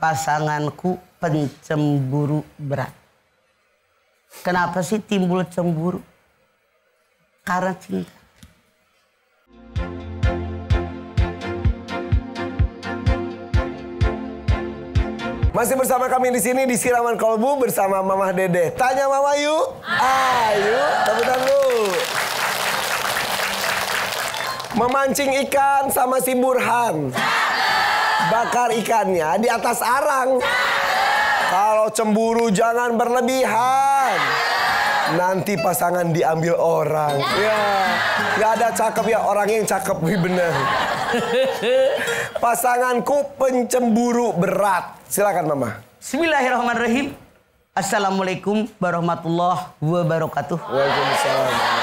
pasanganku pencemburu berat. Kenapa sih timbul cemburu? Karena cinta. Masih bersama kami di sini di Siraman Kolbu bersama Mamah Dede. Tanya Mama yuk. Ayo, tepuk dulu. Memancing ikan sama si Burhan. Sama bakar ikannya di atas arang. Kalau cemburu jangan berlebihan. Nanti pasangan diambil orang. Ya, nggak ada cakep ya orang yang cakep, lebih bener. Pasanganku pencemburu berat. Silakan Mama. Bismillahirrahmanirrahim. Assalamualaikum warahmatullahi wabarakatuh. Waalaikumsalam.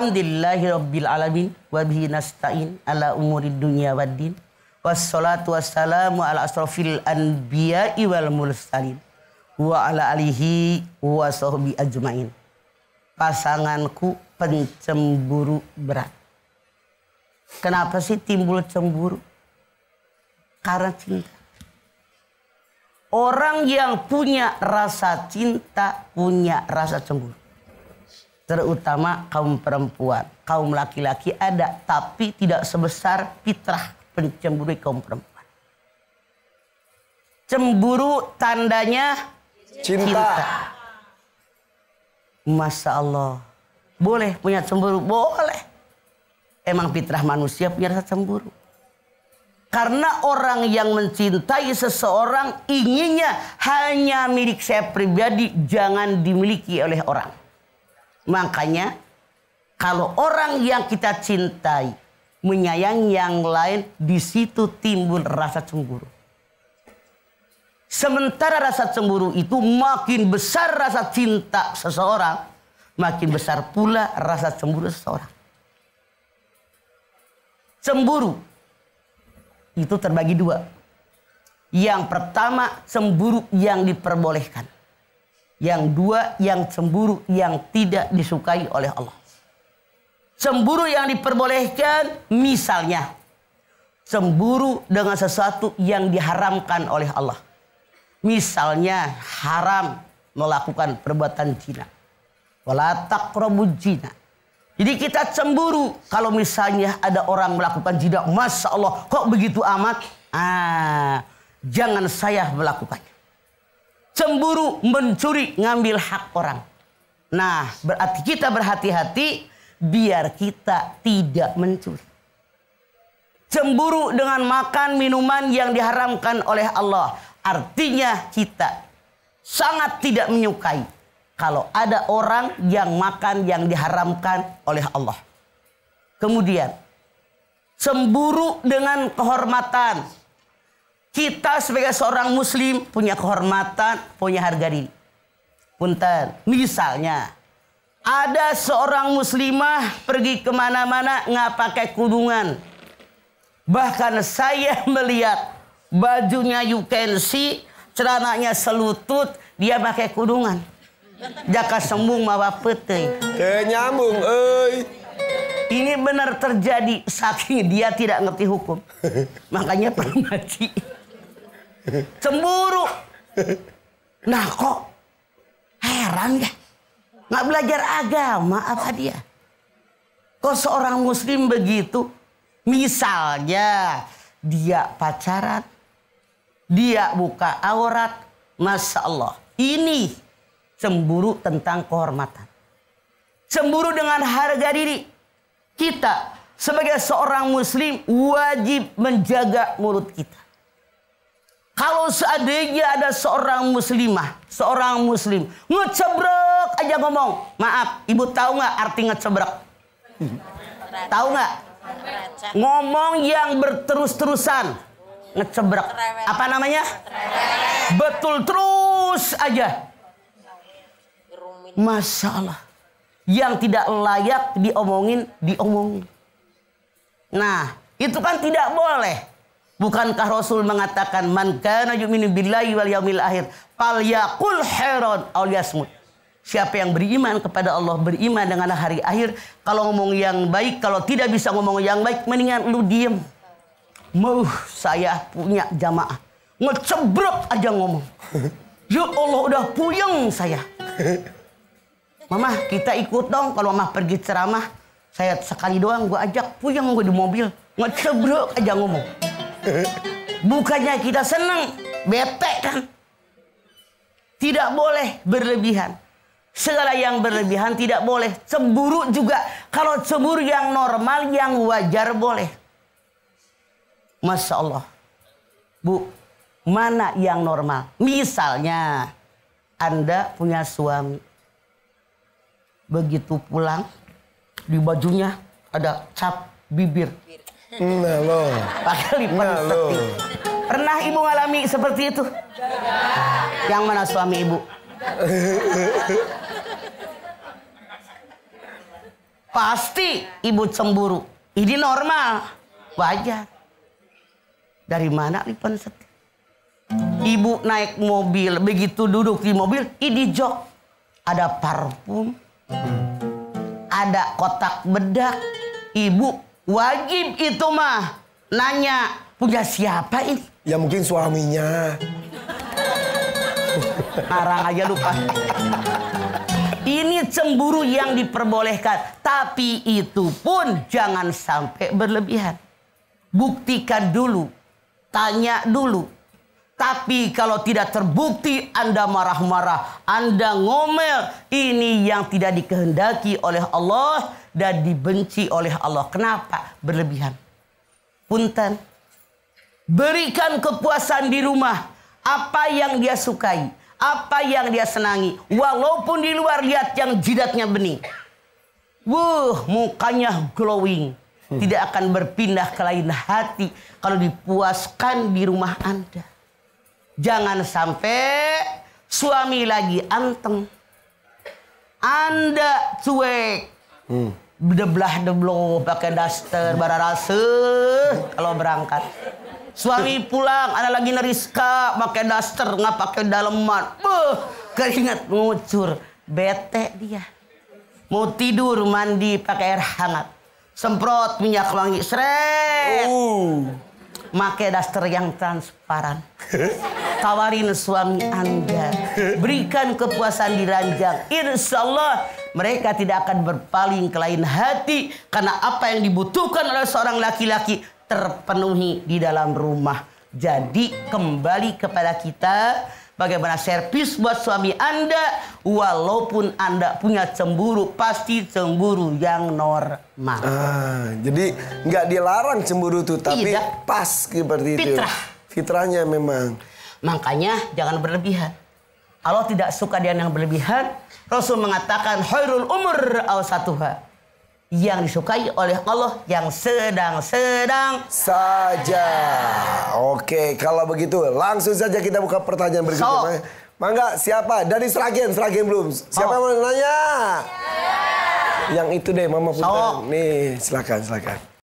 Alhamdulillahi rabbil alamin Wabihi nasta'in ala umuri dunia waddin. Wassalatu wassalamu ala asrafil anbiya'i wal mursalin wa ala alihi wa sahbihi ajmain. Pasanganku pencemburu berat. Kenapa sih timbul cemburu? Karena cinta. Orang yang punya rasa cinta punya rasa cemburu terutama kaum perempuan. Kaum laki-laki ada, tapi tidak sebesar fitrah pencemburu kaum perempuan. Cemburu tandanya cinta. cinta. Masya Allah. Boleh punya cemburu? Boleh. Emang fitrah manusia punya rasa cemburu. Karena orang yang mencintai seseorang inginnya hanya milik saya pribadi, jangan dimiliki oleh orang. Makanya kalau orang yang kita cintai menyayangi yang lain, di situ timbul rasa cemburu. Sementara rasa cemburu itu makin besar rasa cinta seseorang, makin besar pula rasa cemburu seseorang. Cemburu itu terbagi dua. Yang pertama, cemburu yang diperbolehkan. Yang dua, yang cemburu yang tidak disukai oleh Allah. Cemburu yang diperbolehkan misalnya cemburu dengan sesuatu yang diharamkan oleh Allah. Misalnya haram melakukan perbuatan jina, walatak jina. Jadi kita cemburu kalau misalnya ada orang melakukan jina, Masya Allah kok begitu amat? Ah, jangan saya melakukannya cemburu, mencuri, ngambil hak orang. Nah, berarti kita berhati-hati biar kita tidak mencuri. Cemburu dengan makan minuman yang diharamkan oleh Allah. Artinya kita sangat tidak menyukai kalau ada orang yang makan yang diharamkan oleh Allah. Kemudian, cemburu dengan kehormatan kita sebagai seorang muslim punya kehormatan, punya harga diri. Punten, misalnya ada seorang muslimah pergi kemana-mana nggak pakai kudungan. Bahkan saya melihat bajunya you can see, celananya selutut, dia pakai kudungan. Jaka sembung mawa peteng. Kenyambung, oi. Ini benar terjadi saking dia tidak ngerti hukum. Makanya permaci. Cemburu. Nah kok heran ya. Nggak belajar agama apa dia. Kok seorang muslim begitu? Misalnya dia pacaran. Dia buka aurat. Masya Allah. Ini cemburu tentang kehormatan. Cemburu dengan harga diri. Kita sebagai seorang muslim wajib menjaga mulut kita. Kalau seandainya ada seorang muslimah, seorang muslim, ngecebrek aja ngomong. Maaf, ibu tahu nggak arti ngecebrek? Tahu nggak? Ngomong yang berterus-terusan. Ngecebrek. Apa namanya? Betul terus aja. Masalah. Yang tidak layak diomongin, diomongin. Nah, itu kan tidak boleh. Bukankah Rasul mengatakan man kana yu'minu billahi wal yaumil akhir falyaqul khairan aw yasmut. Siapa yang beriman kepada Allah, beriman dengan hari akhir, kalau ngomong yang baik, kalau tidak bisa ngomong yang baik, mendingan lu diem. Mau saya punya jamaah. Ngecebrok aja ngomong. Ya Allah udah puyeng saya. Mama kita ikut dong kalau mama pergi ceramah. Saya sekali doang gue ajak puyeng gue di mobil. Ngecebrok aja ngomong. Bukannya kita senang, bete kan? Tidak boleh berlebihan. Segala yang berlebihan tidak boleh. Cemburu juga. Kalau cemburu yang normal, yang wajar boleh. Masya Allah. Bu, mana yang normal? Misalnya, Anda punya suami. Begitu pulang, di bajunya ada cap bibir. Nah lo. Pakai lipat nah, lo. Pernah ibu ngalami seperti itu? Yang mana suami ibu? Pasti ibu cemburu. Ini normal. Wajar. Dari mana lipan setir? Ibu naik mobil, begitu duduk di mobil, ini jok. Ada parfum, ada kotak bedak. Ibu Wajib itu mah nanya punya siapa ini? Ya mungkin suaminya. Arang aja lupa. Ini cemburu yang diperbolehkan, tapi itu pun jangan sampai berlebihan. Buktikan dulu, tanya dulu, tapi kalau tidak terbukti Anda marah-marah, Anda ngomel, ini yang tidak dikehendaki oleh Allah dan dibenci oleh Allah. Kenapa? Berlebihan. Punten. Berikan kepuasan di rumah. Apa yang dia sukai. Apa yang dia senangi. Walaupun di luar lihat yang jidatnya bening. Wuh, mukanya glowing. Hmm. Tidak akan berpindah ke lain hati kalau dipuaskan di rumah Anda. Jangan sampai suami lagi anteng, Anda cuek. Hmm. Deblah deblo pakai daster bararase kalau berangkat. Suami pulang, ada lagi neriska pakai daster nggak pakai daleman. Beuh, keringat ngucur, bete dia. Mau tidur mandi pakai air hangat. Semprot minyak wangi sret. Oh. Uh. Make daster yang transparan. Tawarin suami Anda. Berikan kepuasan di ranjang. Insya Allah mereka tidak akan berpaling ke lain hati. Karena apa yang dibutuhkan oleh seorang laki-laki terpenuhi di dalam rumah. Jadi kembali kepada kita Bagaimana servis buat suami Anda walaupun Anda punya cemburu pasti cemburu yang normal. Ah, jadi nggak dilarang cemburu itu tapi Tidak. pas seperti itu. Fitrah. Fitrahnya memang. Makanya jangan berlebihan. Allah tidak suka dengan yang berlebihan. Rasul mengatakan khairul umur awsatuha yang disukai oleh Allah yang sedang-sedang saja. Oke, kalau begitu langsung saja kita buka pertanyaan berikutnya. Mangga, siapa? Dari Seragen, Seragen belum. Siapa yang mau nanya? Yang itu deh, Mama Putra. Nih, silakan, silakan.